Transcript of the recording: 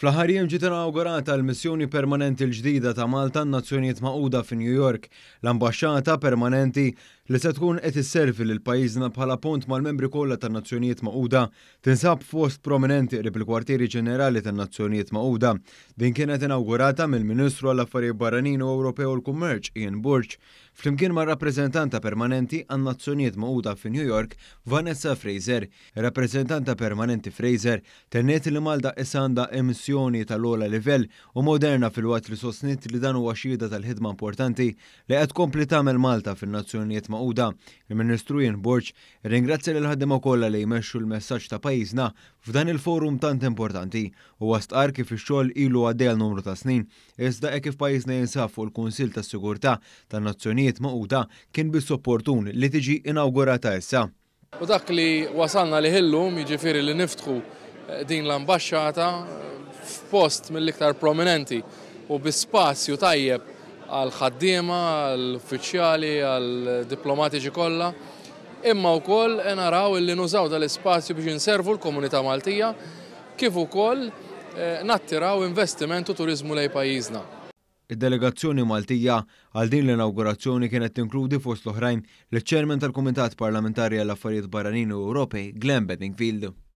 Fl-ħarjem ġiet inaugurata l-missjoni permanenti l-ġdida ta' Malta n-Nazzjonijiet Maquda fi New York, l-Ambaxxata Permanenti li se tkun qed isservi lil pajjiżna bħala punt mal-membri kollha tan-Nazzjonijiet Maquda tinsab fost prominenti qrib il-Kwartieri Ġenerali tan-Nazzjonijiet Maquda. Din kienet inawgurata mill-Ministru għall-Affarijiet Barranin u Ewropew l-Kummerċ Ian Burch flimkien ma' rappreżentanta permanenti għan-Nazzjonijiet Maquda fi New York Vanessa Fraser. Rappreżentanta permanenti Fraser tenniet li Malda għandha emissjoni tal-ola livell u moderna fil-wat li sostnit li dan huwa xhieda tal-ħidma importanti li qed kompli tagħmel Malta fin-Nazzjonijiet Maquda Maquda. Il-Ministru Borċ ringrazzja l ħaddim kollha li jmexxu l-messaġġ ta' pajjiżna f'dan il-forum tant importanti u għastqar kif ix-xogħol ilu għaddej numru ta' snin. Iżda hekk kif pajjiżna jinsab fuq il-Kunsill tas-Sigurtà tan-Nazzjonijiet Maquda kien biss opportun li tiġi inawgurata issa. U dak li wasalna li ħillum jiġifieri li niftħu eh, din l ambaxxata eh, f'post mill-iktar prominenti u bi spazju tajjeb għal-ħaddiema, għal-uffiċjali, għal-diplomatiċi kollha. Imma wkoll naraw illi nużaw dal-ispazju biex nservu l-komunità Maltija kif ukoll eh, nattiraw investiment u turizmu lej pajjiżna. il delegazzjoni Maltija għal din l-inaugurazzjoni kienet tinkludi fost l-oħrajn l-ċermen tal-Kumitat Parlamentari għall-Affarijiet Barranin u Europej, Glenn Bedingfield.